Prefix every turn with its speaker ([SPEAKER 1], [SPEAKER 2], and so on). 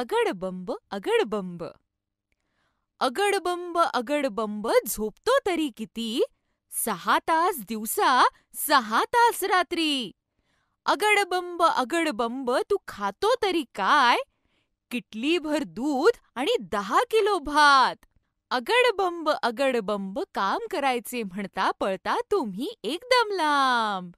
[SPEAKER 1] अगडबंब अगडबंब अगडबंब अगडबंब झोपतो तरी किती सहा तास दिवसा सहा तास रात्री अगडबंब अगडबंब तू खातो तरी काय किटली भर दूध आणि दहा किलो भात अगडबंब अगडबंब काम करायचे म्हणता पळता तुम्ही एकदम लांब